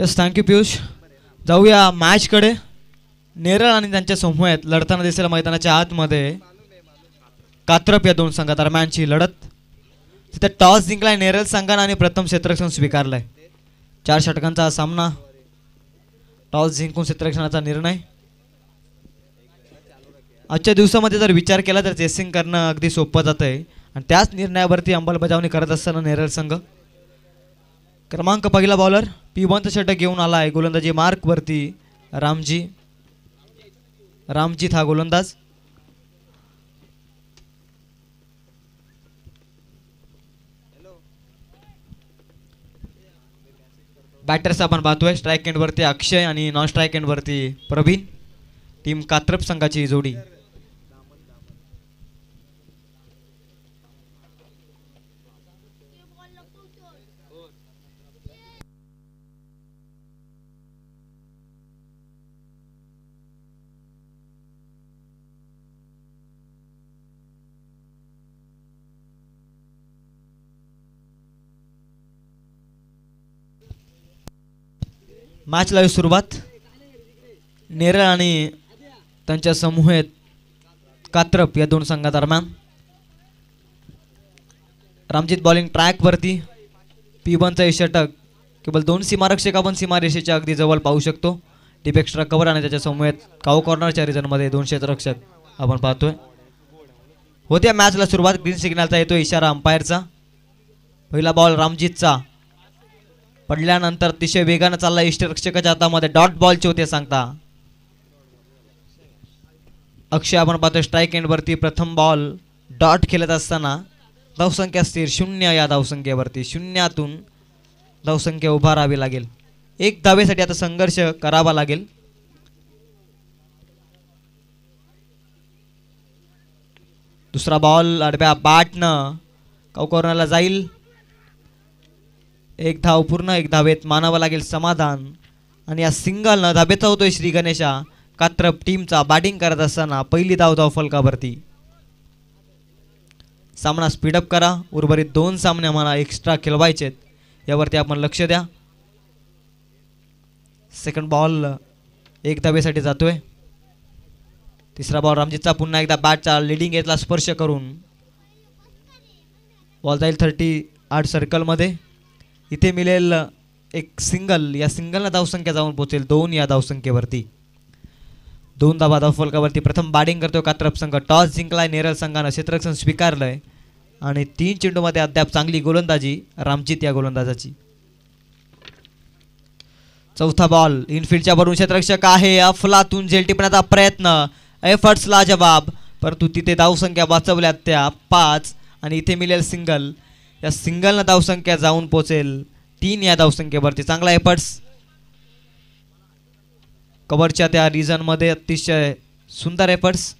yes thank you Piyush जाऊया मॅचकडे नेरळ आणि त्यांच्या समूहात लढताना दिसेल मैदानाच्या आतमध्ये कात्रप या दोन संघात दरम्यानची लढत तिथे टॉस जिंकलाय नेरळ संघानं आणि प्रथम क्षेत्ररक्षण स्वीकारलाय चार षटकांचा सामना टॉस जिंकून क्षेत्ररक्षणाचा निर्णय आजच्या दिवसामध्ये जर विचार केला तर जेसिंग करणं अगदी सोपं जात आहे आणि त्याच निर्णयावरती अंमलबजावणी करत असताना नेरळ संघ क्रमांक पहिला बॉलर पिवंत षटक घेऊन आला आहे गोलंदाजी वरती रामजी रामजीत हा गोलंदाज बॅटर्स आपण पाहतोय स्ट्राईक वरती अक्षय आणि नॉन स्ट्राईक वरती प्रवीण टीम कात्रप संघाची जोडी मॅचला सुरुवात नेरळ आणि त्यांच्या समूहेत कात्रप या दोन संघादरम्यान रामजीत बॉलिंग ट्रॅकवरती पी वनचा षटक केवळ दोन सीमारक्षक आपण सीमारेषेच्या अगदी जवळ पाहू शकतो टिप एक्स्ट्रा कवर आणि त्याच्या समूहेत काऊ कॉर्नरच्या मध्ये दोन क्षेत्ररक्षक आपण पाहतोय होत्या मॅचला सुरुवात ग्रीन सिग्नलचा येतो इशारा अंपायरचा पहिला बॉल रामजीतचा पडल्यानंतर अतिशय वेगानं चालला इष्टरक्षकाच्या हातामध्ये डॉट बॉलचे होते सांगता अक्षय आपण पाहतो स्ट्राईक वरती प्रथम बॉल डॉट खेळत असताना धावसंख्या स्थिर शून्य या धावसंख्येवरती शून्यातून धावसंख्या उभा राहावी लागेल एक धावेसाठी आता संघर्ष करावा लागेल दुसरा बॉल आडव्या बाटनं कौकर्णाला जाईल एक धाव पूर्ण एक धावेत मानावं लागेल समाधान आणि या सिंगलनं धाबेचा होतोय श्री गणेशा कात्रप टीमचा बॅटिंग करत असताना पहिली धाव धाव फलकावरती सामना स्पीडअप करा उर्वरित दोन सामने आम्हाला एक्स्ट्रा खेळवायचेत यावरती आपण लक्ष द्या सेकंड बॉल एक धावेसाठी जातोय तिसरा बॉल रामजीतचा पुन्हा एकदा बॅटचा लिडिंग घेतला स्पर्श करून बॉल जाईल थर्टी आठ सर्कलमध्ये इथे मिळेल एक सिंगल या सिंगलला धावसंख्या जाऊन पोहोचेल दोन या धावसंख्येवरती दोन धाव फलकावरती प्रथम बॅटिंग करतो कात्रप संघ टॉस जिंकलाय नेरल संघानं क्षेत्ररक्षण स्वीकारलंय आणि तीन चेंडूमध्ये अद्याप चांगली गोलंदाजी रामजीत या गोलंदाजाची चौथा बॉल इनफिल्डच्या वरून क्षेत्ररक्षक आहे अफलातून झेल टिपण्याचा प्रयत्न एफर्ट्सला जबाब परंतु तिथे धावसंख्या वाचवल्यात त्या पाच आणि इथे मिळेल सिंगल या सिंगलनं धावसंख्या जाऊन पोचेल तीन या धावसंख्येवरती चांगला एफर्ट्स कव्हरच्या त्या मध्ये अतिशय सुंदर एफर्ट्स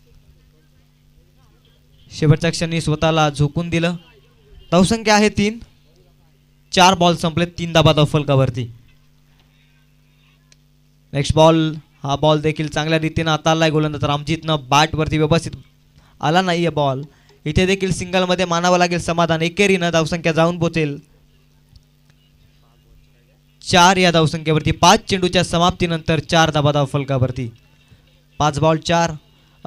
शेवटच्या क्षणी स्वतःला झोकून दिलं धावसंख्या आहे तीन चार बॉल संपले तीन दाबा धाव नेक्स्ट बॉल हा बॉल देखील चांगल्या रीतीनं आता आलाय गोलंदाज रामजीतनं बॅटवरती व्यवस्थित आला नाही आहे बॉल इथे देखील सिंगलमध्ये मानावं लागेल समाधान एकेरीनं धावसंख्या जाऊन पोचेल चार या धावसंख्येवरती पाच चेंडूच्या समाप्तीनंतर चार धाबाधाव फलकावरती पाच बॉल चार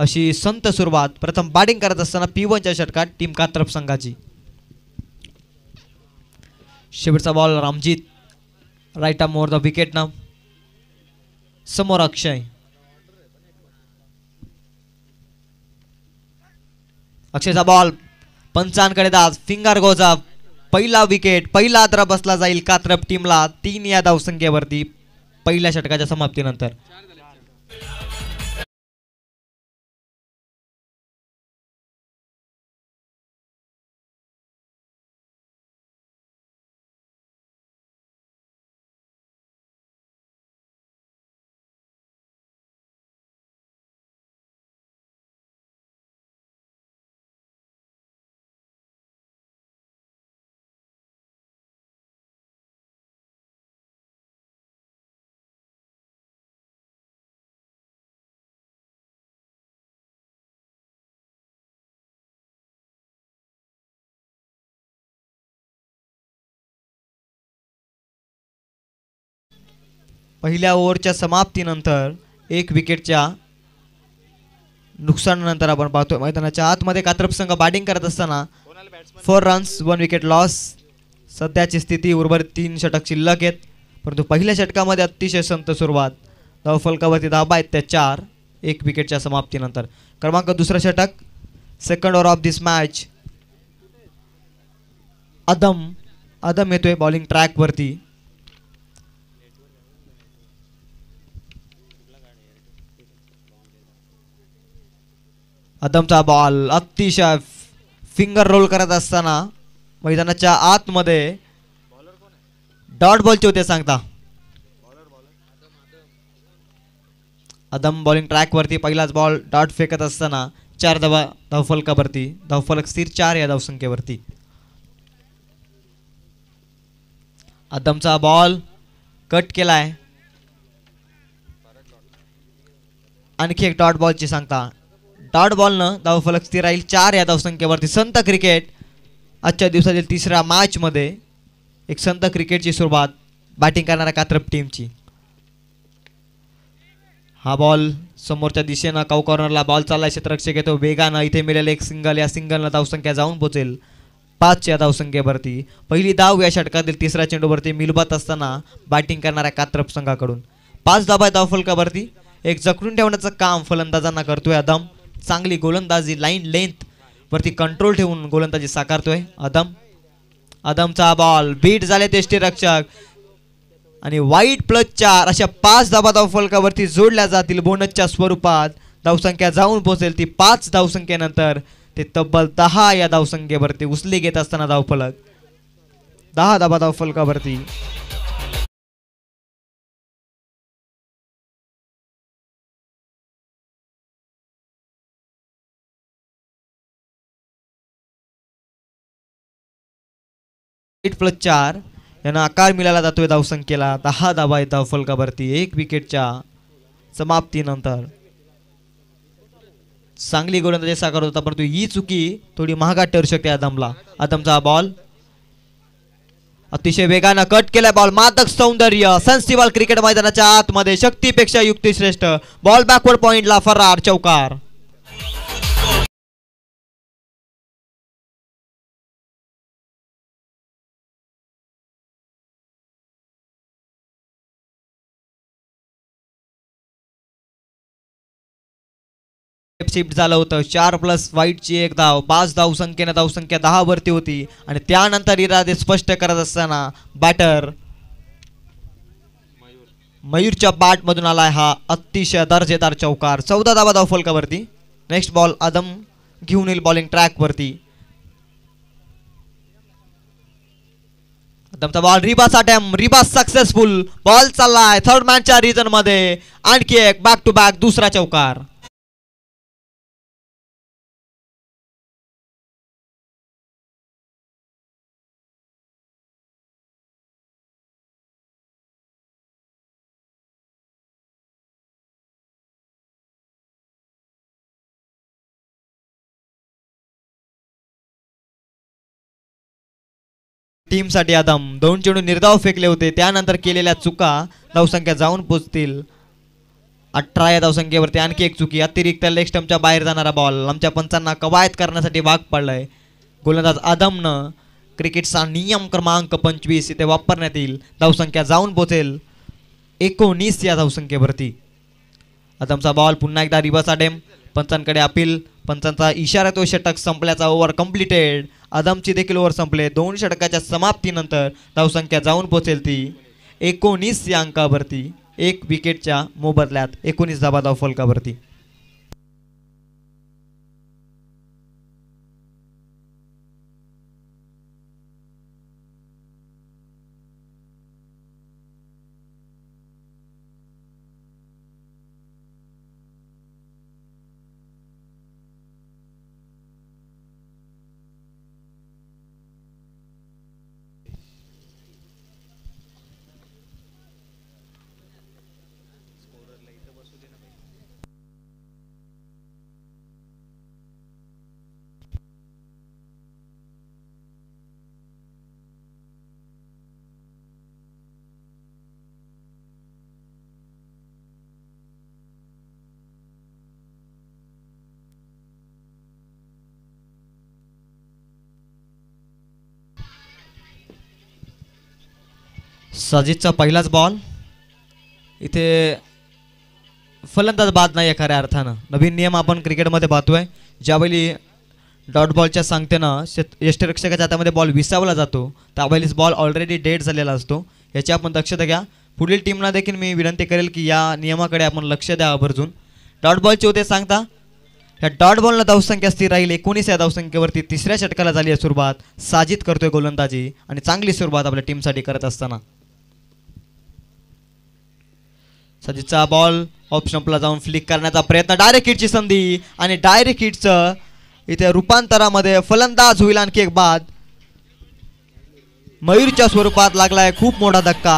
अशी संत सुरुवात प्रथम बॅटिंग करत असताना पी वनच्या षटकात टीम कात्रप संघाची शेवटचा ball Ramjit right more the wicket नाम समोर अक्षय अक्षयचा बॉल पंचांकडे दास फिंगर गोजा पहिला विकेट पहिला द्र बसला जाईल कात्रप टीमला तीन या धावसंख्येवरती पहिल्या षटकाच्या समाप्तीनंतर पहिल्या ओव्हरच्या समाप्तीनंतर एक विकेटच्या नुकसानानंतर आपण पाहतोय मैदानाच्या आतमध्ये कात्रप संघ बॅटिंग करत असताना four runs one wicket loss सध्याची स्थिती उर्वरित तीन षटक शिल्लक आहेत परंतु पहिल्या षटकामध्ये अतिशय संत सुरुवात फलकावरती धाबा आहेत त्या चार एक विकेटच्या समाप्तीनंतर क्रमांक दुसरं षटक second over of this match Adam Adam येतोय बॉलिंग ट्रॅकवरती अदमचा बॉल अतिशय फिंगर रोल करत असताना मैदानाच्या आतमध्ये डॉट बॉलचे होते सांगता अदम बॉलिंग ट्रॅकवरती पहिलाच बॉल डॉट फेकत असताना चार धावा धावफलकावरती धावफलक स्थिर चार या धावसंख्येवरती अदमचा बॉल कट केलाय आणखी एक डॉट बॉलची सांगता डॉट बॉलनं फलक स्थिर राहील चार या धावसंख्येवरती संत क्रिकेट आजच्या दिवसातील तिसऱ्या मध्ये एक संत क्रिकेटची सुरुवात बॅटिंग करणाऱ्या कात्रप टीमची हा बॉल समोरच्या दिशेनं काउ कॉर्नरला बॉल चालला क्षेत्ररक्षक येतो वेगानं इथे मिळेल एक सिंगल या सिंगलनं धावसंख्या जाऊन पोचेल पाच या धावसंख्येवरती पहिली धाव या षटकातील तिसऱ्या चेंडूवरती मिलबत असताना बॅटिंग करणाऱ्या कात्रप संघाकडून पाच धाबा फलकावरती एक जखडून ठेवण्याचं काम फलंदाजांना करतोय आदम चांगली गोलंदाजी लाईन लेंथ वरती कंट्रोल ठेवून गोलंदाजी साकारतोय अदम अदमचा बॉल बीट झाले रक्षक आणि वाईट प्लस चार अशा पाच धावा फलकावरती जोडल्या जातील बोनसच्या स्वरूपात धावसंख्या जाऊन पोहोचेल ती पाच धावसंख्येनंतर ते तब्बल दहा या धावसंख्येवरती उसले घेत असताना धावफलक दहा धावा फलकावरती एट प्लस चार यांना आकार मिळाला जातोय धावसंख्येला दहा धावा आहे धाव फलकावरती एक विकेटच्या समाप्तीनंतर चांगली गोलंदाजी साकार होता परंतु ही चुकी थोडी महागात ठरू शकते आदमला आदमचा बॉल अतिशय वेगानं कट केला बॉल मादक सौंदर्य सनसिवाल क्रिकेट मैदानाच्या आतमध्ये शक्तीपेक्षा श्रेष्ठ बॉल बॅकवर्ड पॉइंटला फरार चौकार शिफ्ट झालं होतं चार प्लस व्हाईटची एक धाव पाच धाव संख्येनं धाव संख्या वरती होती आणि त्यानंतर इरादे स्पष्ट करत असताना बॅटर मयूरच्या मधून आलाय हा अतिशय दर्जेदार चौकार चौदा धावा धाव फलकावरती नेक्स्ट बॉल आदम घेऊन येईल बॉलिंग ट्रॅकवरती वरती ball reverse attempt reverse successful ball चाललाय थर्ड मॅनच्या रिजन मध्ये आणखी एक बॅक टू बॅक दुसरा चौकार टीमसाठी आदम दोन चेंडू निर्धाव फेकले होते त्यानंतर केलेल्या चुका धावसंख्या जाऊन पोचतील अठरा या धावसंख्येवरती आणखी एक चुकी अतिरिक्त लेग स्टम्पच्या बाहेर जाणारा बॉल आमच्या पंचांना कवायत करण्यासाठी भाग पडलाय गोलंदाज आदमनं क्रिकेटचा नियम क्रमांक पंचवीस इथे वापरण्यात येईल धावसंख्या जाऊन पोचेल एकोणीस या धावसंख्येवरती आदमचा बॉल पुन्हा एकदा रिवर्स आडेम पंचांकडे अपील पंचांचा इशारा तो षटक संपल्याचा ओव्हर कम्प्लिटेड आदमची देखील ओव्हर संपले दोन षटकाच्या समाप्तीनंतर धावसंख्या जाऊन पोहोचेल ती एकोणीस या अंकावरती एक विकेटच्या मोबदल्यात एकोणीस धाबा धाव फलकावरती साजिदचा पहिलाच बॉल इथे फलंदाज बाद नाही आहे खऱ्या अर्थानं नवीन नियम आपण क्रिकेटमध्ये पाहतोय ज्यावेळी डॉट बॉलच्या सांगतेनं शेत यष्टरक्षकाच्या हातामध्ये बॉल विसावला जातो त्यावेळेस बॉल ऑलरेडी डेड झालेला असतो याची आपण दक्षता घ्या पुढील टीमना देखील मी विनंती करेल की या नियमाकडे आपण लक्ष द्या भरजून डॉट बॉलचे होते सांगता या डॉट बॉलला धावसंख्या स्थिर राहील एकोणीस या धावसंख्येवरती तिसऱ्या षटकाला झाली आहे सुरुवात साजिद करतोय गोलंदाजी आणि चांगली सुरुवात आपल्या टीमसाठी करत असताना सजीचा बॉल ऑप्शनला जाऊन फ्लिक करण्याचा प्रयत्न डायरेक्ट हिटची संधी आणि डायरेक्ट हिटचं इथे रूपांतरामध्ये फलंदाज होईल आणखी एक बाद मयूरच्या स्वरूपात लागलाय खूप मोठा धक्का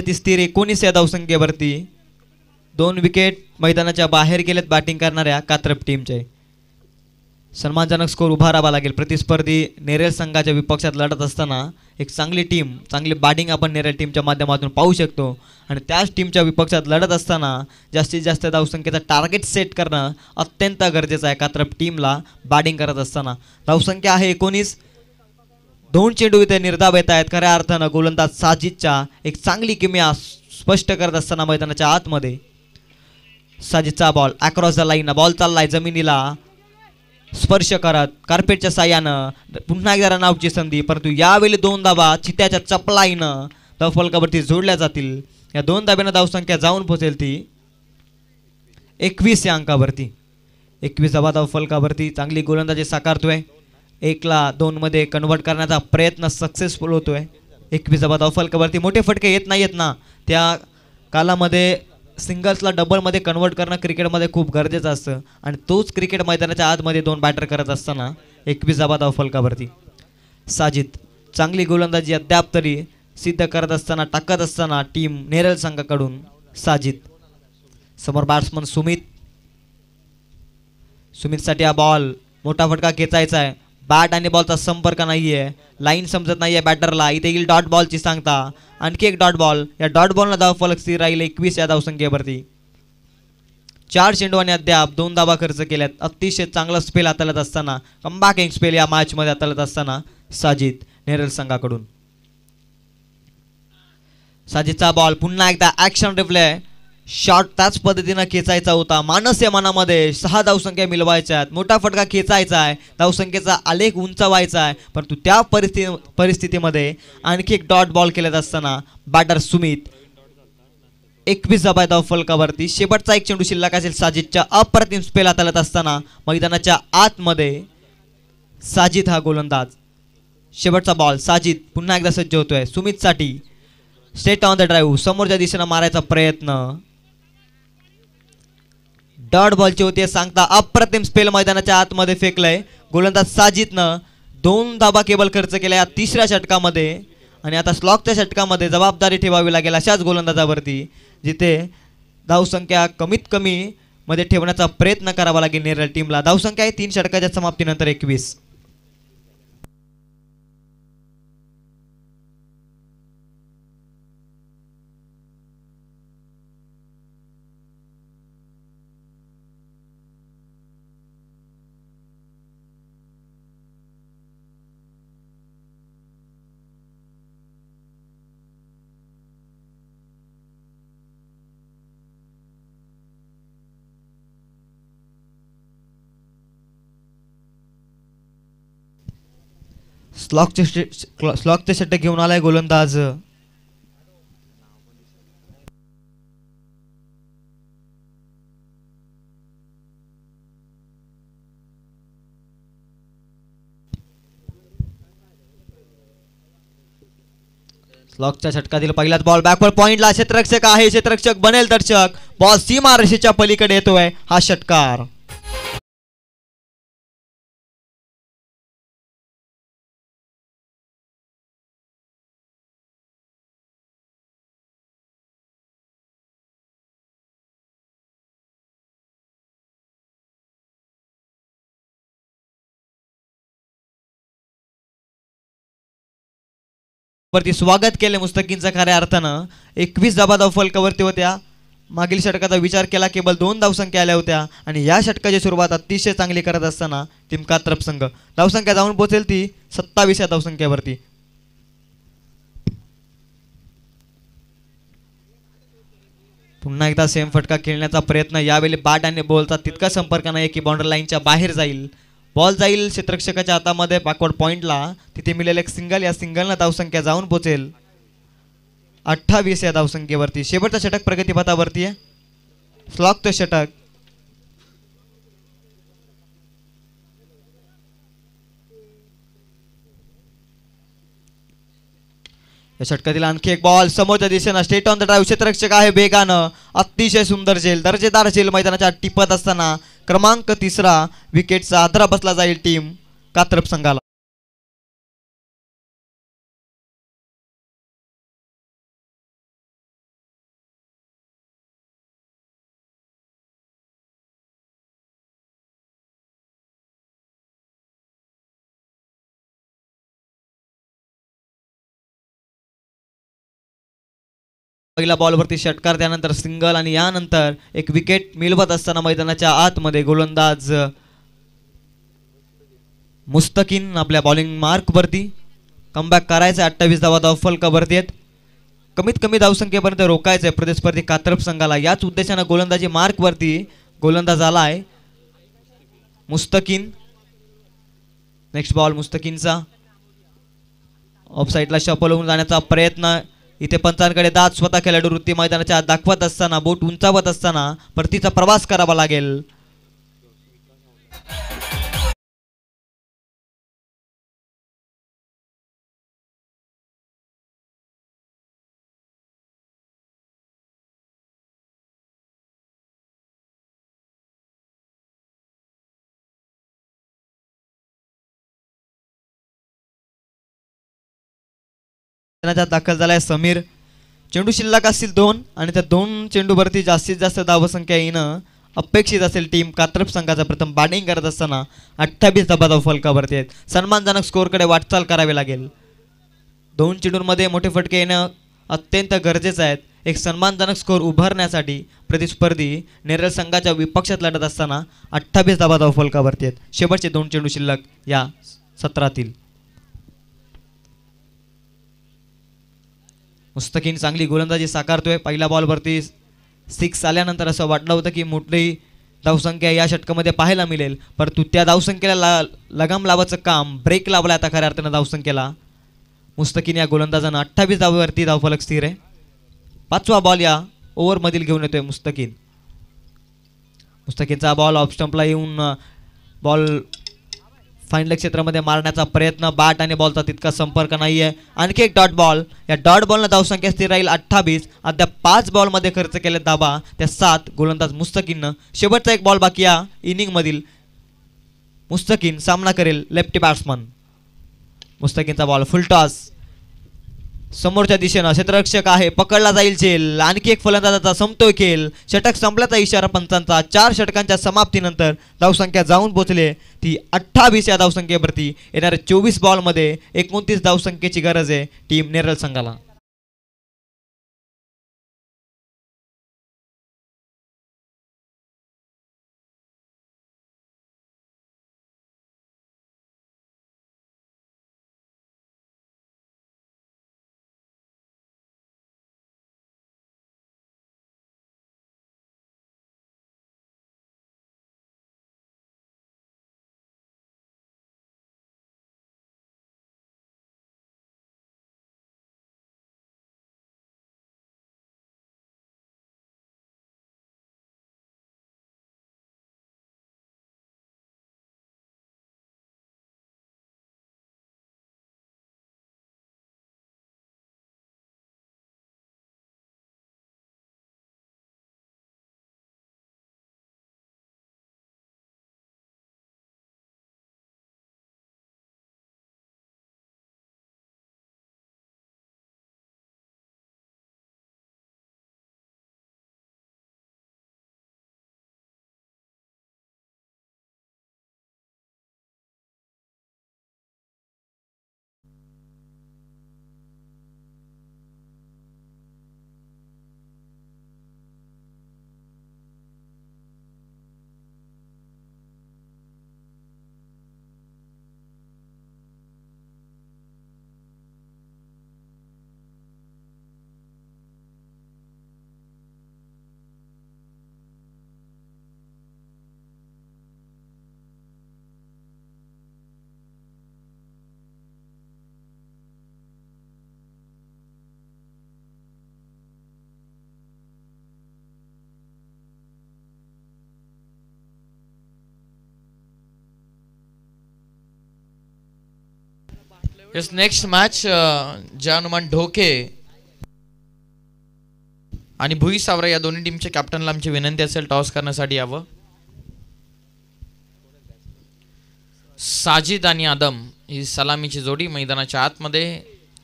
छत्तीस तीर एकोणीस या धावसंख्येवरती दोन विकेट मैदानाच्या बाहेर गेल्यात बॅटिंग करणाऱ्या कात्रप टीमचे सन्मानजनक स्कोर उभा राहावा लागेल प्रतिस्पर्धी नेरेल संघाच्या विपक्षात लढत असताना एक चांगली टीम चांगली बॅटिंग आपण नेरेल टीमच्या माध्यमातून पाहू शकतो आणि त्याच टीमच्या विपक्षात लढत असताना जास्तीत जास्त धावसंख्येचा टार्गेट सेट करणं अत्यंत गरजेचं आहे कात्रप टीमला बॅटिंग करत असताना धावसंख्या आहे एकोणीस दोन इथे निर्धाव येत आहेत खऱ्या अर्थानं गोलंदाज साजिदच्या एक चांगली किमिया स्पष्ट करत असताना मैदानाच्या आतमध्ये साजिदचा ball across the line ball चाललाय जमिनीला स्पर्श करत कार्पेटच्या साह्यानं पुन्हा एकदा रनआउटची संधी परंतु यावेळी दोन दाबा चित्याच्या चपलाईनं धावफलकावरती जोडल्या जातील या दोन दाब्यानं धावसंख्या जाऊन पोहोचेल ती एकवीस या अंकावरती एकवीस धावा फलकावरती चांगली गोलंदाजी साकारतोय एकला दोनमध्ये कन्वर्ट करण्याचा प्रयत्न सक्सेसफुल होतो आहे एकवीस धाव फलकावरती मोठे फटके येत नाही आहेत ना त्या कालामध्ये सिंगल्सला डबलमध्ये कन्वर्ट करणं क्रिकेटमध्ये खूप गरजेचं असतं आणि तोच क्रिकेट मैदानाच्या आतमध्ये दोन बॅटर करत असताना एकवीस धाव फलकावरती साजिद चांगली गोलंदाजी अद्याप तरी सिद्ध करत असताना टाकत असताना टीम नेरल संघाकडून साजिद समोर बॅट्समन सुमित सुमितसाठी हा बॉल मोठा फटका खेचायचा आहे बॅट आणि बॉलचा संपर्क नाहीये लाईन समजत नाही बॅटरला इथे येईल डॉट बॉलची सांगता आणखी एक डॉट बॉल या डॉट बॉलला धाव फलक स्थिर राहील एकवीस या संख्येवरती चार चेंडू आणि अद्याप दोन धावा खर्च केल्यात अतिशय चांगला स्पेल हाताळत असताना कंबा किंग स्पेल या मॅचमध्ये आताळत असताना साजिद नेरल संघाकडून साजिदचा बॉल पुन्हा एकदा ऍक्शन रिप्ले शॉट त्याच पद्धतीनं खेचायचा होता मानस या मनामध्ये सहा धावसंख्या मिळवायच्या आहेत मोठा फटका खेचायचा आहे धावसंख्येचा आलेख उंचावायचा आहे परंतु त्या परिस्थिती परिस्थितीमध्ये आणखी एक डॉट बॉल केला असताना बॅटर सुमित एकवीस जबाय धाव फलकावरती शेवटचा एक चेंडू शिल्लक असेल साजिदच्या अप्रतिम स्पेल हाताळत असताना मैदानाच्या आतमध्ये साजिद हा गोलंदाज शेवटचा बॉल साजिद पुन्हा एकदा सज्ज होतोय सुमितसाठी स्टेट ऑन द ड्राईव्ह समोरच्या दिशेनं मारायचा प्रयत्न डॉट बॉलची होती सांगता अप्रतिम स्पेल मैदानाच्या आतमध्ये फेकलंय गोलंदाज साजितनं दोन धाबा केबल खर्च केला या तिसऱ्या षटकामध्ये आणि आता स्लॉकच्या षटकामध्ये जबाबदारी ठेवावी लागेल अशाच गोलंदाजावरती जिथे धावसंख्या कमीत कमी मध्ये ठेवण्याचा प्रयत्न करावा लागेल नेरळ टीमला धावसंख्या आहे तीन षटकाच्या समाप्तीनंतर एकवीस स्लॉकचे स्लॉकचे षटक घेऊन आलाय गोलंदाज स्लॉकच्या षटकातील पहिलाच बॉल बॅकवर पॉइंटला क्षेत्ररक्षक आहे क्षेत्ररक्षक बनेल दर्शक बॉल सी पलीकडे येतोय हा षटकार वरती स्वागत केले मुस्तकींचा खऱ्या अर्थानं एकवीस धाव फलकावरती होत्या मागील षटकाचा विचार केला केवळ दोन धावसंख्या आल्या होत्या आणि या षटकाची सुरुवात अतिशय चांगली करत असताना टीम संघ धावसंख्या जाऊन पोहोचेल ती सत्तावीस या धावसंख्यावरती पुन्हा एकदा सेम फटका खेळण्याचा प्रयत्न यावेळी बाट आणि बॉलचा तितका संपर्क नाही की बाउंड्री लाईनच्या बाहेर जाईल बॉल जाईल क्षेत्रक्षकाच्या हातामध्ये बॅकवर्ड पॉईंटला तिथे मिळेल एक सिंगल या ना धावसंख्या जाऊन पोचेल अठ्ठावीस या धावसंख्येवरती शेवटचा षटक प्रगतीपथावरती आहे फ्लॉक तो षटक या षटकातील आणखी एक बॉल समोरच्या दिशेनं स्टेट ऑन द ड्राईव्ह क्षेत्रक्षक आहे बेगानं अतिशय सुंदर झेल दर्जेदार झेल मैदानाच्या टिपत असताना क्रमांक तिसरा विकेटचा आदरा बसला जाईल टीम कात्रप संघाला पहिला बॉलवरती षटकार त्यानंतर सिंगल आणि यानंतर एक विकेट मिळवत असताना मैदानाच्या आतमध्ये गोलंदाज मुस्तकीन आपल्या बॉलिंग मार्कवरती कमबॅक करायचं अठ्ठावीस धावा धाव फलकावरती आहेत कमीत कमी धावसंख्येपर्यंत रोखायचं आहे प्रतिस्पर्धी कात्रप संघाला याच उद्देशाने गोलंदाजी मार्कवरती गोलंदाज आला आहे मुस्तकीन नेक्स्ट बॉल मुस्तकीनचा साइडला शफल होऊन जाण्याचा प्रयत्न इथे पंचांकडे दात स्वतः खेळाडू वृत्ती मैदानाच्या दाखवत असताना बोट उंचावत असताना परतीचा प्रवास करावा लागेल दाखल झाला समीर चेंडू शिल्लक असतील दोन आणि त्या दोन चेंडूवरती जास्तीत जास्त धावसंख्या येणं अपेक्षित असेल टीम कात्रप संघाचा प्रथम बॅटिंग करत असताना अठ्ठावीस फलका फलकावरती आहेत सन्मानजनक स्कोअरकडे वाटचाल करावी लागेल दोन चेंडूंमध्ये मोठे फटके येणं अत्यंत गरजेचं आहेत एक सन्मानजनक स्कोअर उभारण्यासाठी प्रतिस्पर्धी नेरळ संघाच्या विपक्षात लढत असताना अठ्ठावीस फलका फलकावरती आहेत शेवटचे दोन चेंडू शिल्लक या सत्रातील मुस्तकीन चांगली गोलंदाजी साकारतोय पहिला बॉलवरती सिक्स आल्यानंतर असं वाटलं होतं की मोठी धावसंख्या या षटकामध्ये पाहायला मिळेल परंतु त्या धावसंख्येला ला लगाम लावायचं काम ब्रेक लावला आता खऱ्या अर्थानं धावसंख्येला मुस्तकीन या गोलंदाजानं अठ्ठावीस धावावरती धावफलक स्थिर आहे पाचवा बॉल या ओव्हरमधील घेऊन येतोय मुस्तकीन मुस्तकीनचा बॉल ऑफ स्टंपला येऊन बॉल फायनल क्षेत्रामध्ये मारण्याचा प्रयत्न बॅट आणि बॉलचा तितका संपर्क नाहीये आहे आणखी एक डॉट बॉल या डॉट बॉलनं धावसंख्या स्थिर राहील अठ्ठावीस अद्याप पाच बॉलमध्ये खर्च केले दाबा त्या सात गोलंदाज मुस्तकीनं शेवटचा एक बॉल बाकी या इनिंगमधील मुस्तकीन सामना करेल लेफ्टी बॅट्समन मुस्तकीनचा बॉल फुल टॉस समोरच्या दिशेनं क्षेत्ररक्षक आहे पकडला जाईल झेल आणखी एक फलंदाजाचा संपतोय खेळ षटक संपल्याचा इशारा पंचांचा चार षटकांच्या समाप्तीनंतर धावसंख्या जाऊन पोचले ती अठ्ठावीस या धावसंख्येवरती येणाऱ्या चोवीस बॉलमध्ये एकोणतीस धावसंख्येची गरज आहे टीम नेरल संघाला His next match, Januman uh, Dhoke आणि भुई सावरा या दोन्ही टीमच्या कॅप्टनला आमची विनंती असेल टॉस करण्यासाठी यावं साजिद आणि आदम ही सलामीची जोडी मैदानाच्या आतमध्ये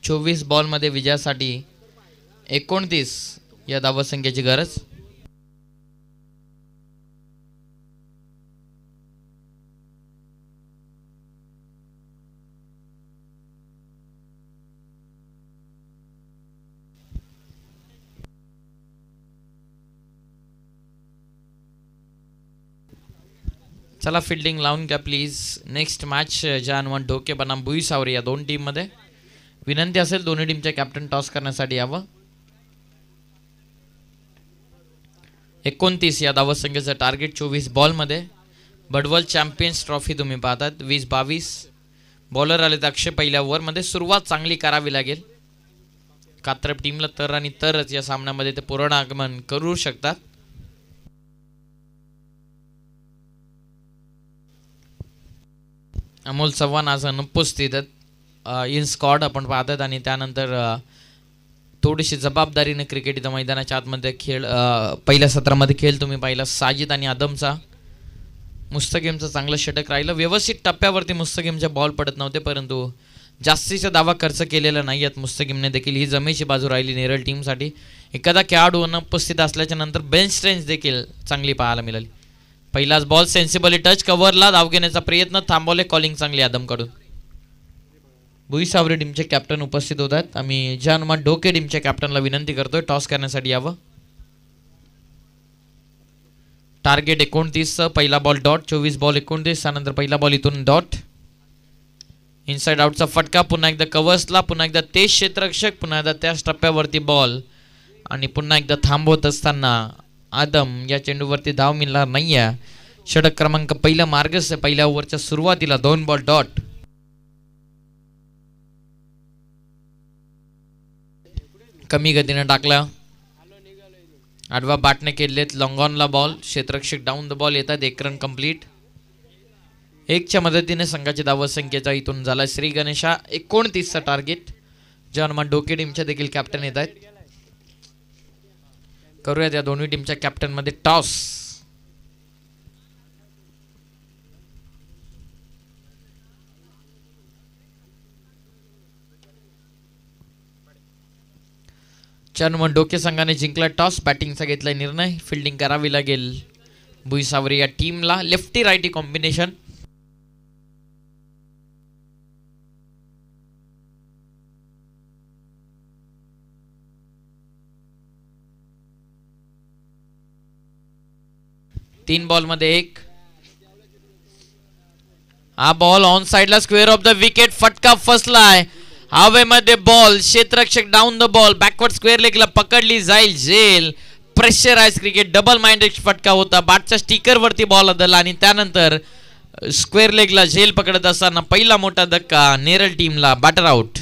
चोवीस बॉलमध्ये विजयासाठी एकोणतीस या संख्येची गरज चला फिल्डिंग लावून घ्या please next match Janwan Dhoke बनाम भुई सावरे या दोन टीममध्ये विनंती असेल दोन्ही टीमचे कॅप्टन टॉस करण्यासाठी यावं एकोणतीस या दावत संख्येचं टार्गेट चोवीस बॉलमध्ये बडवल चॅम्पियन्स ट्रॉफी तुम्ही पाहतात वीस बावीस बॉलर आले तर अक्षय पहिल्या ओव्हरमध्ये सुरुवात चांगली करावी लागेल कात्रप टीमला तर आणि तरच या सामन्यामध्ये ते पूर्ण आगमन करू शकतात अमोल चव्हाण आज अनुपस्थित इन स्कॉड आपण पाहतात आणि त्यानंतर थोडीशी जबाबदारीने क्रिकेट इथं मैदानाच्या आतमध्ये खेळ पहिल्या सत्रामध्ये खेळ तुम्ही पाहिला साजिद आणि आदमचा मुस्तगेमचं चांगलं षटक राहिलं व्यवस्थित टप्प्यावरती मुस्तगेमचे बॉल पडत नव्हते परंतु जास्तीचा दावा खर्च केलेला नाही आहेत मुस्तगीमने देखील ही जमेची बाजू राहिली नेरल टीमसाठी एखादा खेळाडू अनुपस्थित असल्याच्या नंतर बेंच स्ट्रेंथ देखील चांगली पाहायला मिळाली पहिलाच बॉल सेन्सिबली टच कव्हरला धाव घेण्याचा प्रयत्न थांबवले कॉलिंग चांगली आदमकडून भुई सावरे टीमचे कॅप्टन उपस्थित होत आहेत आम्ही जानमान डोके टीमच्या कॅप्टनला विनंती करतोय टॉस करण्यासाठी यावं टार्गेट एकोणतीस पहिला बॉल डॉट चोवीस बॉल एकोणतीस त्यानंतर पहिला बॉल इथून डॉट इनसाइड आउटचा फटका पुन्हा एकदा कवर्सला पुन्हा एकदा तेच क्षेत्ररक्षक पुन्हा एकदा त्याच टप्प्यावरती बॉल आणि पुन्हा एकदा थांबवत असताना आदम या चेंडूवरती धाव मिळणार नाही आहे क्रमांक पहिला मार्गस पहिल्या ओव्हरच्या सुरुवातीला दोन बॉल डॉट कमी गतीने टाकला आडवा बाटणे केलेत लॉंगॉनला बॉल क्षेत्रक्षक डाऊन द बॉल येतात एक रन कंप्लीट एकच्या मदतीने संघाची संख्येचा इथून झाला श्री गणेशा एकोणतीसचा टार्गेट जॉन डोके टीमच्या देखील कॅप्टन येत आहेत करूयात या दोन्ही टीमच्या कॅप्टनमध्ये टॉस चन्मन डोके संघाने जिंकला टॉस बॅटिंगचा घेतला निर्णय फिल्डिंग करावी लागेल भुईसावरी या टीमला लेफ्टी राईटी कॉम्बिनेशन तीन बॉलमध्ये एक हा बॉल ऑन साइडला स्क्वेअर ऑफ द विकेट फटका फसलाय मध्ये बॉल क्षेत्रक्षक down the ball backward square लेगला पकडली जाईल झेल प्रेशराइज क्रिकेट डबल माइंडेड फटका होता बाटच्या वरती बॉल आदळला आणि त्यानंतर स्क्वेअर लेगला झेल पकडत असताना पहिला मोठा धक्का नेरल टीमला बॅटर आउट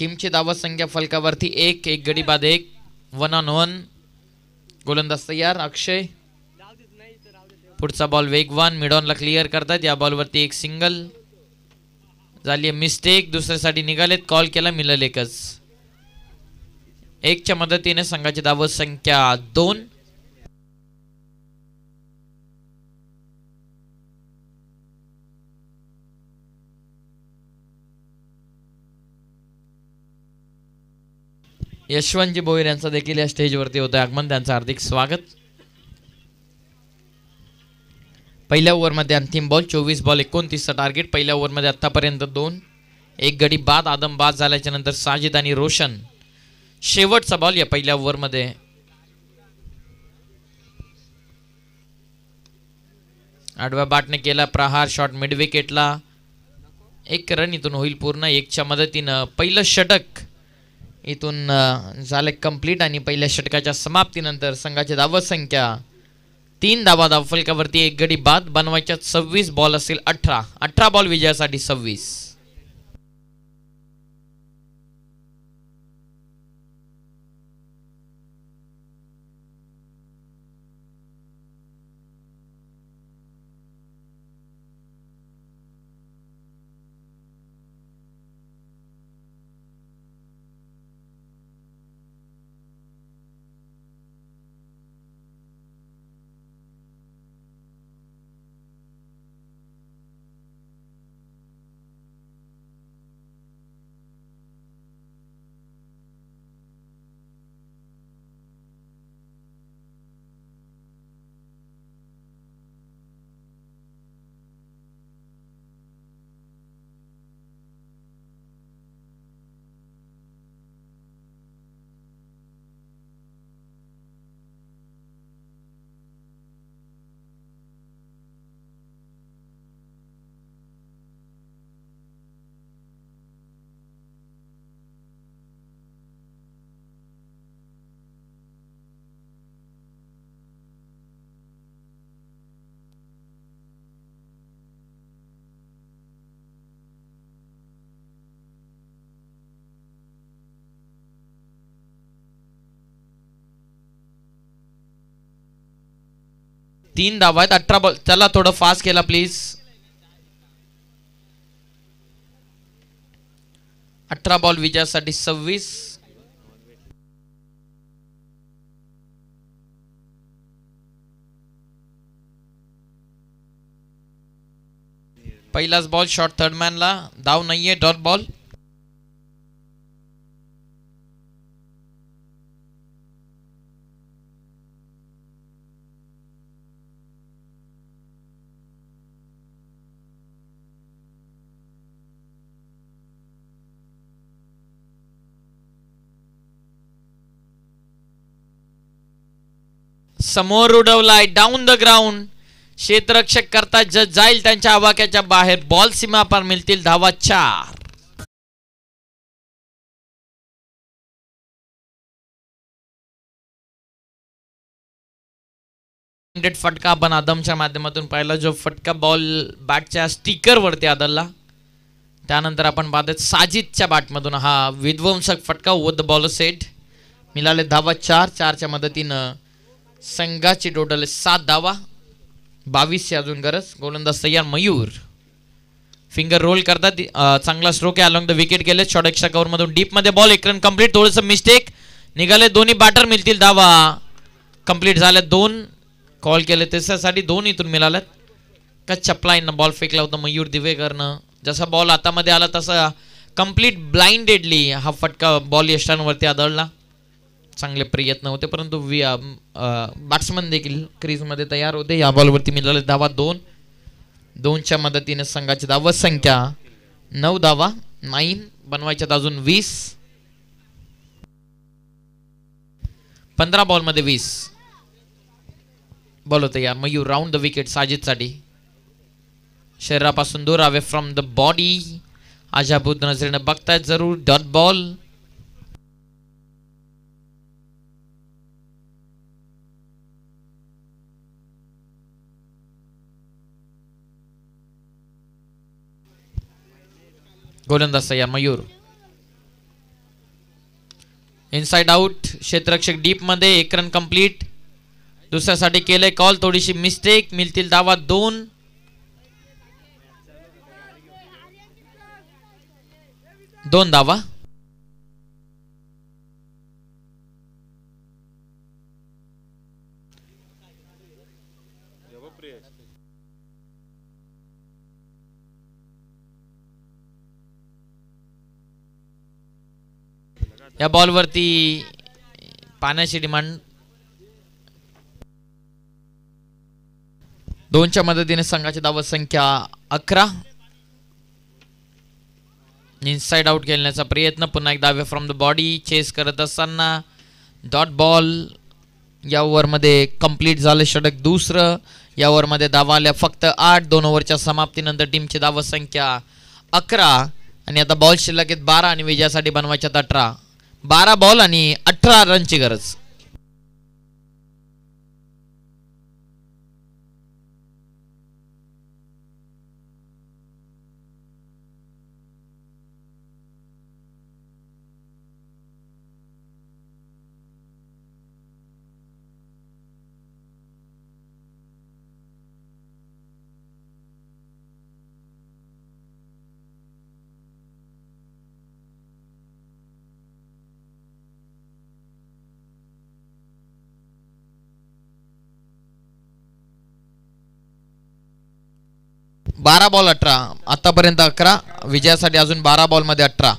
थीमची दावत संख्या फलकावरती एक एक गडी बाद एक वन ऑन वन गोलंदाज तयार अक्षय पुढचा बॉल वेगवान मिडॉनला क्लिअर करतात या बॉलवरती एक सिंगल झाली मिस्टेक दुसऱ्यासाठी निघालेत कॉल केला मिळेल एकच एकच्या मदतीने संघाची संख्या दोन यशवंतजी भोईर यांचं देखील या स्टेजवरती होतं आगमन त्यांचं हार्दिक स्वागत पहिल्या ओव्हरमध्ये अंतिम बॉल चोवीस बॉल एकोणतीसचा टार्गेट पहिल्या ओव्हरमध्ये आत्तापर्यंत दोन एक गडी बाद आदम बाद झाल्याच्या नंतर साजिद आणि रोशन शेवटचा बॉल या पहिल्या ओव्हरमध्ये आडव्या बाटने केला प्रहार शॉट मिड विकेटला एक रन इथून होईल पूर्ण एकच्या मदतीनं पहिलं षटक इथून झाले कंप्लीट आणि पहिल्या षटकाच्या समाप्तीनंतर संघाची संख्या तीन धावा धावफलकावरती एक गडी बाद बनवायच्या सव्वीस बॉल असेल अठरा अठरा बॉल विजयासाठी सव्वीस तीन धाव आहेत अठरा बॉल चला थोडं फास्ट केला प्लीज अठरा बॉल विजयासाठी सव्वीस पहिलाच बॉल शॉर्ट मॅनला धाव नाहीये डॉट बॉल समोर उडवलाय डाऊन द ग्राउंड क्षेत्ररक्षक करता ज जाईल त्यांच्या आवाक्याच्या बाहेर बॉल सीमा पार मिळतील धावा चार फटका आपण आदमच्या माध्यमातून पाहिला जो फटका बॉल बॅटच्या वरती आदलला त्यानंतर आपण पाहतो साजिदच्या बॅटमधून हा विध्वंसक फटका द बॉल सेट मिळाले धावा चार चारच्या मदतीनं संघाची टोटल सात धावा ची अजून गरज गोलंदाज सय्यार मयूर फिंगर रोल करतात चांगला स्ट्रोक आहे अलॉंग द विकेट गेले शॉर्ट एक्स्ट्रा कव्हर मधून डीप मध्ये बॉल एक रन कम्प्लीट थोडस मिस्टेक निघाले दोन्ही बॅटर मिळतील धावा कम्प्लीट झाले दोन कॉल केले त्याच्यासाठी दोन इथून मिळाल्यात का चपलाईनं बॉल फेकला होता मयूर दिवेकरनं जसा बॉल मध्ये आला तसा कम्प्लीट ब्लाइंडेडली हा फटका बॉल यष्टांवरती आदळला चांगले प्रयत्न होते परंतु बॅट्समन देखील क्रीजमध्ये तयार होते या बॉलवरती मिळाले धावा दोन दोनच्या मदतीने संघाची धाव संख्या नऊ धावा नाईन बनवायच्यात अजून वीस पंधरा बॉलमध्ये वीस बॉल होते या मयूर राऊंड द विकेट साठी शरीरापासून दूर आवे फ्रॉम द बॉडी आशाभूत नजरेनं बघतायत जरूर डॉट बॉल गोलंदाज या मयूर इनसाइड आउट क्षेत्ररक्षक डीप मध्ये एक रन कंप्लीट दुसऱ्यासाठी केले कॉल थोडीशी मिस्टेक मिळतील दावा दोन दोन दावा, या बॉलवरती पाण्याची डिमांड दोनच्या मदतीने संघाची दाव संख्या अकरा इनसाइड आउट खेळण्याचा प्रयत्न पुन्हा एक दावे फ्रॉम द बॉडी चेस करत असताना डॉट बॉल या ओव्हरमध्ये कंप्लीट झालं षटक दुसरं या ओव्हरमध्ये दावा आल्या फक्त आठ दोन ओव्हरच्या समाप्तीनंतर टीमची संख्या अकरा आणि आता बॉल शिल्लक आहेत बारा आणि विजयासाठी बनवायच्या अठरा बारा बॉल आणि अठरा रनची गरज बारा बॉल अठरा आतापर्यंत अकरा विजयासाठी अजून बारा बॉलमध्ये अठरा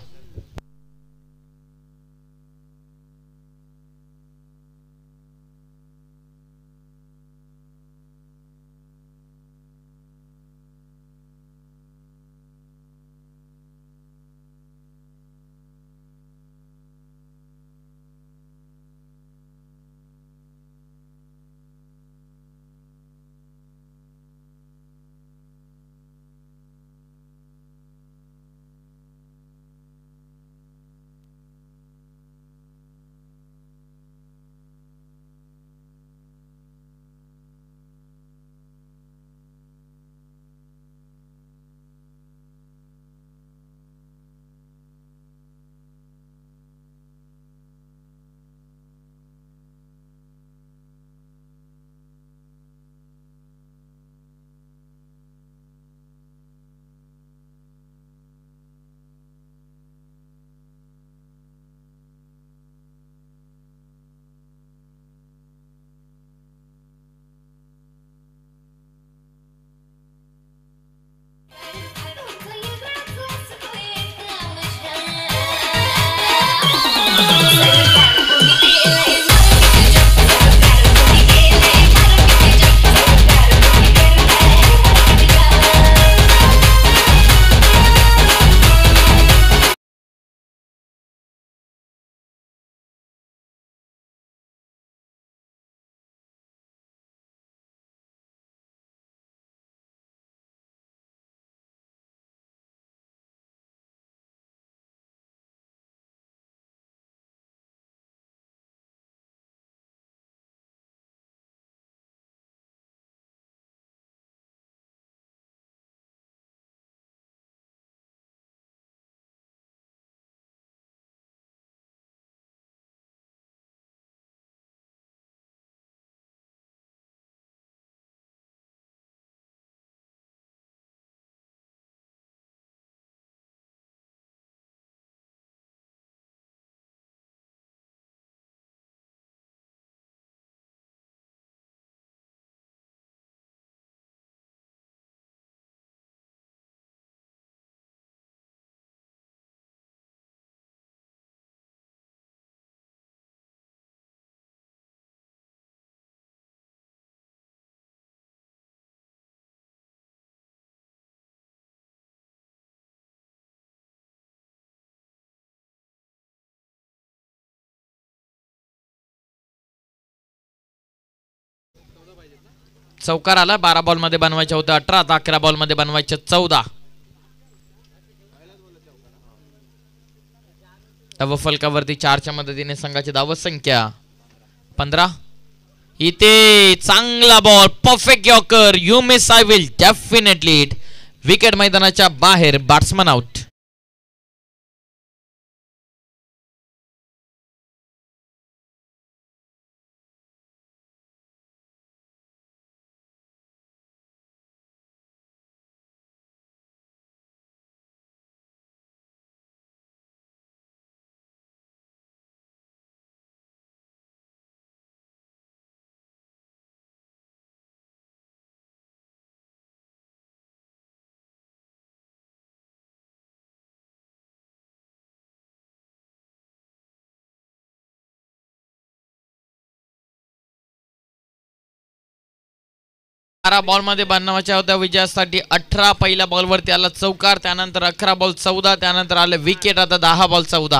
चौकार आला बारा बॉल मध्ये बनवायच्या होत्या अठरा आता अकरा बॉल मध्ये बनवायच्या चौदा तव फलकावरती चारच्या मदतीने संघाची संख्या पंधरा इथे चांगला ball perfect yorker you miss I will definitely wicket मैदानाच्या बाहेर बॅट्समन आउट बारा बॉलमध्ये बनवायच्या होत्या विजयासाठी अठरा पहिल्या बॉलवरती आला चौकार त्यानंतर अकरा बॉल चौदा त्यानंतर आले विकेट आता दहा बॉल चौदा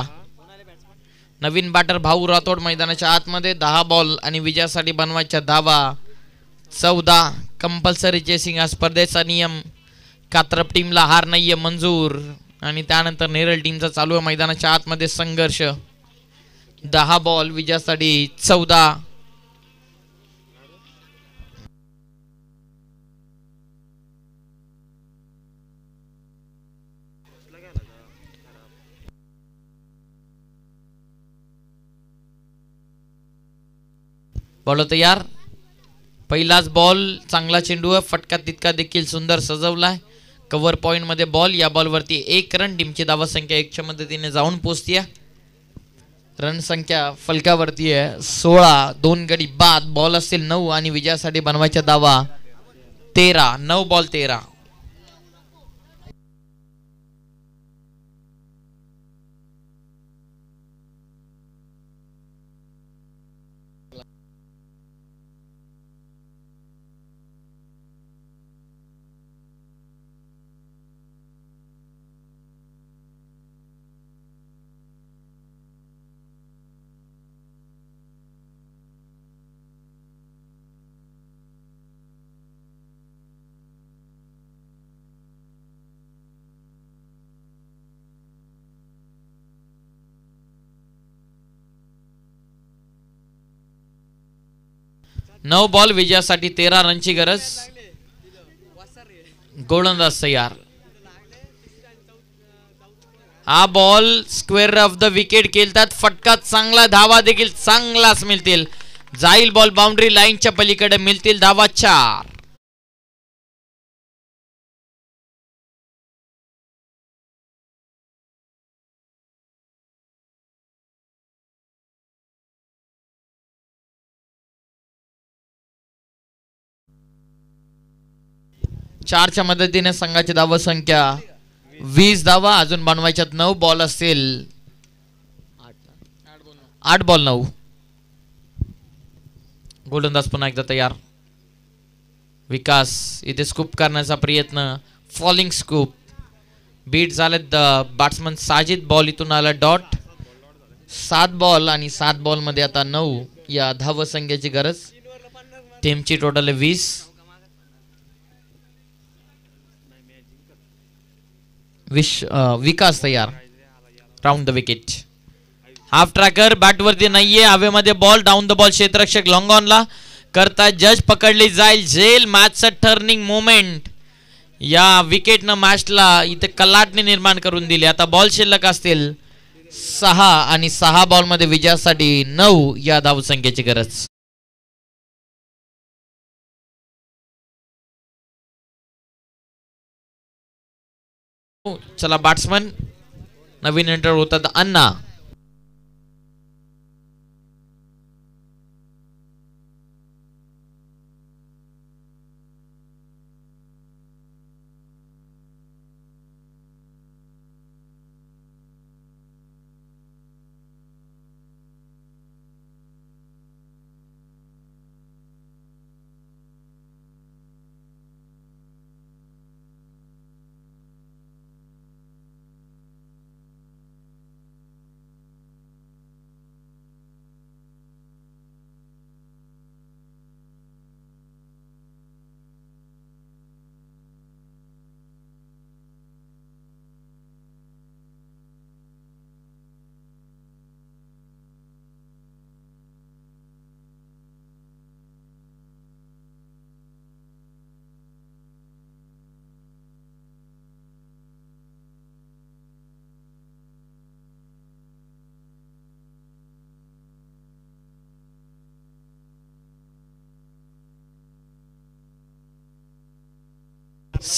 नवीन बॅटर भाऊ राठोड मैदानाच्या आतमध्ये दहा बॉल आणि विजयासाठी बनवायच्या धावा चौदा कंपल्सरी चेसिंग हा स्पर्धेचा नियम कात्रप टीमला हार नाहीये मंजूर आणि त्यानंतर नेरल टीमचा चालू आहे मैदानाच्या आतमध्ये संघर्ष दहा बॉल विजयासाठी चौदा बॉल यार पहिलाच बॉल चांगला चेंडू आहे फटका तितका देखील सुंदर सजवला आहे कव्हर पॉईंटमध्ये बॉल या बॉलवरती एक रन टीमची दावा संख्या एकच्या मदतीने जाऊन रन संख्या फलकावरती आहे सोळा दोन गडी बाद बॉल असतील नऊ आणि विजयासाठी बनवायचा दावा तेरा नऊ बॉल तेरा नऊ बॉल विजयासाठी तेरा रनची गरज गोलंदाज तयार हा ball square off the wicket केलतात फटका चांगला धावा देखील चांगलाच मिळतील जाईल बॉल बाउंड्री लाईनच्या पलीकडे मिळतील धावा चार चारच्या मदतीने संघाची संख्या वीस धावा अजून बनवायच्यात नऊ बॉल असेल आठ बॉल नऊ गोलंदाज पुन्हा एकदा तयार विकास इथे स्कूप करण्याचा प्रयत्न फॉलिंग स्कूप बीट झालेत बॅट्समन साजिद बॉल इथून आला डॉट सात बॉल आणि सात बॉल मध्ये आता नऊ या संख्येची गरज टीमची टोटल आहे वीस विश विकास तयार round the wicket half tracker बॅटवरती नाहीये हवेमध्ये बॉल डाऊन द बॉल क्षेत्ररक्षक लॉंगॉनला करता जज पकडली जाईल झेल मॅचचा टर्निंग मोमेंट या विकेट विकेटनं मॅचला इथे कलाटणी निर्माण करून दिली आता बॉल शिल्लक असतील सहा आणि सहा बॉलमध्ये विजयासाठी नऊ या धावसंख्येची गरज चला बॅट्समन नवीन एंटर होतात अन्ना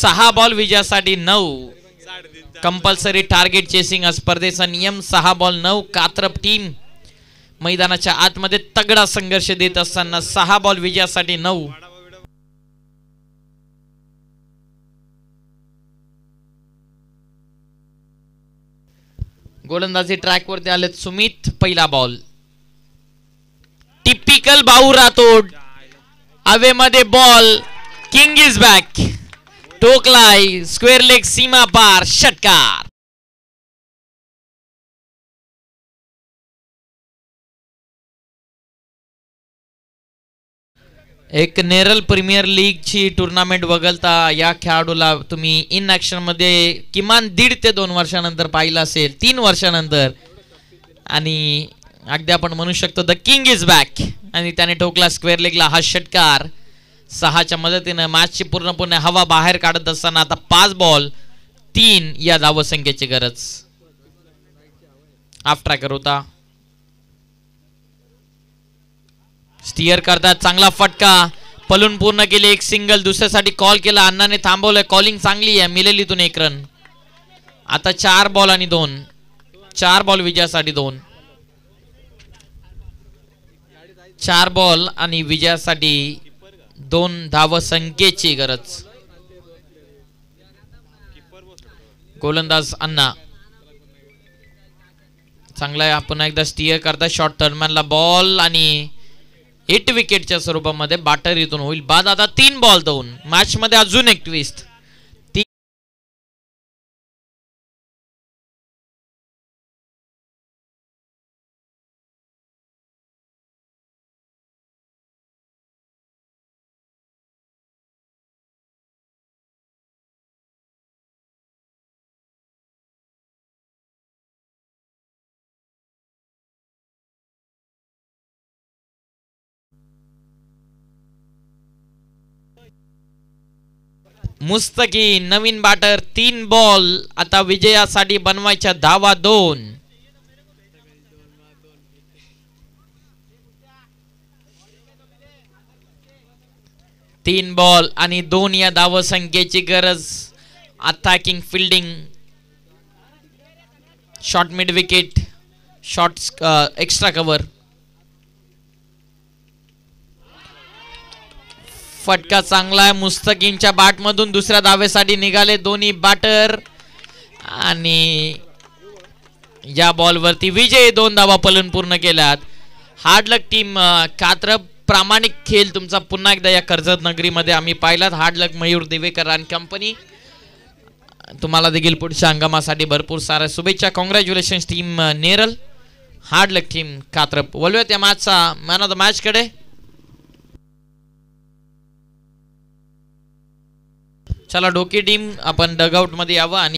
सहा बॉल विजयासाठी नऊ कंपल्सरी टार्गेट चेसिंग स्पर्धेचा नियम सहा बॉल नऊ कात्रप टीम मैदानाच्या आतमध्ये तगडा संघर्ष देत असताना सहा बॉल विजयासाठी नऊ गोलंदाजी वरती आलेत सुमित पहिला बॉल टिपिकल भाऊ रातोड अवे मध्ये बॉल किंग इज बॅक टोकलाई स्क्वेअर लेग सीमा पार षटकार एक नेरल प्रीमियर लीगची टूर्नामेंट वगळता या खेळाडूला तुम्ही इन ऍक्शन मध्ये किमान दीड ते दोन वर्षानंतर पाहिलं असेल तीन वर्षानंतर आणि अगदी आपण म्हणू शकतो द किंग इज बॅक आणि त्याने ठोकला स्क्वेअर लेगला हा षटकार सहाच्या मदतीनं मॅचची पूर्णपणे हवा बाहेर काढत असताना आता पाच बॉल तीन या धावसंख्येची गरज हाफ ट्रॅकर होता स्टिअर करतात चांगला फटका पलून पूर्ण केली एक सिंगल दुसऱ्यासाठी कॉल केला अण्णाने थांबवलंय कॉलिंग चांगली आहे मिळेल इथून एक रन आता चार बॉल आणि दोन चार बॉल विजयासाठी दोन चार बॉल आणि विजयासाठी दोन धावसंख्येची गरज गोलंदाज अन्ना चांगला आहे आपण एकदा स्टिअर करता शॉर्ट टर्नमॅनला बॉल आणि हिट विकेटच्या स्वरूपामध्ये बाटर इथून होईल बाद आता तीन बॉल दोन मॅच मध्ये अजून एक ट्विस्ट मुस्तकी नवीन बाटर तीन बॉल आता विजयासाठी बनवायच्या धावा दोन तीन बॉल आणि दोन या धाव संख्येची गरज attacking fielding short mid wicket short extra cover फटका चांगला आहे मुस्तकींच्या बाटमधून दुसऱ्या दावेसाठी निघाले दोन्ही बॅटर आणि या बॉलवरती विजय दोन धावा पलन पूर्ण केल्यात लक टीम कात्र प्रामाणिक खेळ तुमचा पुन्हा एकदा या कर्जत नगरीमध्ये आम्ही पाहिलात हार्डलक मयूर दिवेकर आणि कंपनी तुम्हाला देखील पुढच्या हंगामासाठी भरपूर साऱ्या शुभेच्छा congratulation team Neral luck team Katrap वळूयात या मॅचचा मॅन ऑफ द मॅचकडे चला डोके टीम आपण डगआउटमध्ये यावं आणि